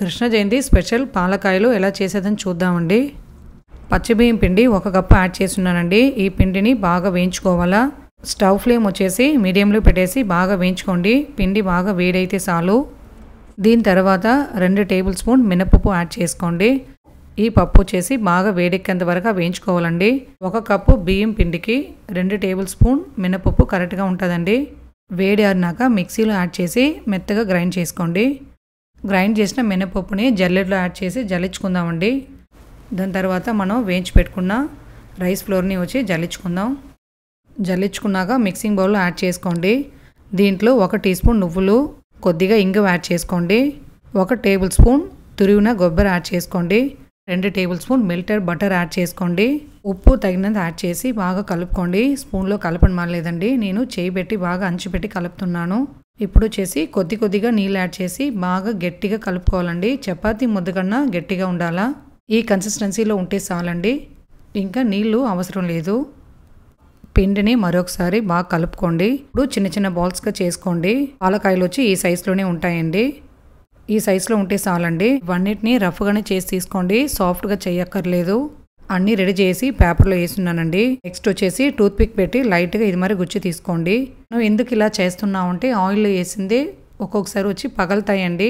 కృష్ణ జయంతి special పాలకాయలు ఎలా చేసేదని చూద్దామండి పచ్చిబియ్యం పిండి ఒక కప్పు యాడ్ చేస్తున్నానండి ఈ పిండిని బాగా వేయించుకోవాలా స్టవ్ ఫ్లేమ్ వచ్చేసి మీడియంలో పెట్టేసి బాగా వేయించుకోండి పిండి బాగా వేడైతే చాలు దీని తర్వాత రెండు టేబుల్ స్పూన్ మినపప్పు యాడ్ చేసుకోండి ఈ పప్పు వచ్చేసి బాగా వేడెక్కేంత వరకు వేయించుకోవాలండి ఒక కప్పు బియ్యం పిండికి రెండు టేబుల్ స్పూన్ మినపప్పు కరెక్ట్గా ఉంటుందండి వేడి ఆరినాక మిక్సీలో యాడ్ చేసి మెత్తగా గ్రైండ్ చేసుకోండి గ్రైండ్ చేసిన మినపప్పుని జల్లెడలో యాడ్ చేసి జల్లించుకుందామండి దాని తర్వాత మనం వేయించి పెట్టుకున్న రైస్ ఫ్లోర్ని వచ్చి జల్లించుకుందాం జల్లించుకున్నాక మిక్సింగ్ బౌల్లో యాడ్ చేసుకోండి దీంట్లో ఒక టీ స్పూన్ నువ్వులు కొద్దిగా ఇంగు యాడ్ చేసుకోండి ఒక టేబుల్ స్పూన్ తురివిన కొబ్బరి యాడ్ చేసుకోండి రెండు tablespoon melted butter add చేసుకోండి ఉప్పు తగినంత యాడ్ చేసి బాగా కలుపుకోండి స్పూన్లో కలపడం లేదండి నేను చేయి పెట్టి బాగా అంచిపెట్టి కలుపుతున్నాను ఇప్పుడు వచ్చేసి కొద్ది కొద్దిగా నీళ్ళు యాడ్ చేసి బాగా గట్టిగా కలుపుకోవాలండి చపాతి ముద్ద గట్టిగా ఉండాలా ఈ కన్సిస్టెన్సీలో ఉంటే చాలండి ఇంకా నీళ్ళు అవసరం లేదు పిండిని మరొకసారి బాగా కలుపుకోండి ఇప్పుడు చిన్న చిన్న బాల్స్గా చేసుకోండి పాలకాయలు వచ్చి ఈ సైజులోనే ఉంటాయండి ఈ సైజులో ఉంటే చాలండి వన్నిటిని రఫ్గానే చేసి తీసుకోండి సాఫ్ట్గా చేయక్కర్లేదు అన్నీ రెడీ చేసి పేపర్లో వేస్తున్నానండి నెక్స్ట్ వచ్చేసి టూత్ పిక్ పెట్టి లైట్గా ఇది మరి గుచ్చి తీసుకోండి నువ్వు ఎందుకు ఇలా చేస్తున్నావు అంటే ఆయిల్లో వేసింది ఒక్కొక్కసారి వచ్చి పగలుతాయండి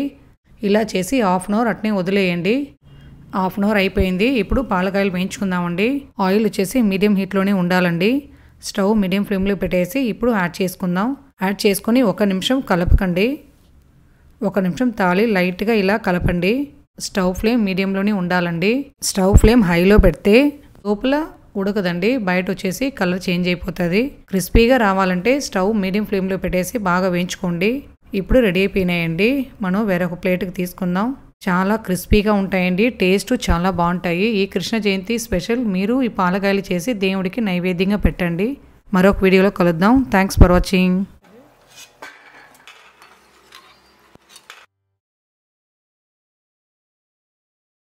ఇలా చేసి హాఫ్ అన్ అవర్ అట్నే వదిలేయండి హాఫ్ అన్ అవర్ అయిపోయింది ఇప్పుడు పాలకాయలు వేయించుకుందామండి ఆయిల్ వచ్చేసి మీడియం హీట్లోనే ఉండాలండి స్టవ్ మీడియం ఫ్లేమ్లో పెట్టేసి ఇప్పుడు యాడ్ చేసుకుందాం యాడ్ చేసుకొని ఒక నిమిషం కలపకండి ఒక నిమిషం తాళి లైట్గా ఇలా కలపండి స్టవ్ ఫ్లేమ్ మీడియంలోనే ఉండాలండి స్టవ్ ఫ్లేమ్ హైలో పెడితే లోపల ఉడకదండి బయట వచ్చేసి కలర్ చేంజ్ అయిపోతుంది క్రిస్పీగా రావాలంటే స్టవ్ మీడియం ఫ్లేమ్లో పెట్టేసి బాగా వేయించుకోండి ఇప్పుడు రెడీ అయిపోయినాయండి మనం వేరొక ప్లేట్కి తీసుకుందాం చాలా క్రిస్పీగా ఉంటాయండి టేస్ట్ చాలా బాగుంటాయి ఈ కృష్ణ జయంతి స్పెషల్ మీరు ఈ పాలకాయలు చేసి దేవుడికి నైవేద్యంగా పెట్టండి మరొక వీడియోలో కలుద్దాం థ్యాంక్స్ ఫర్ వాచింగ్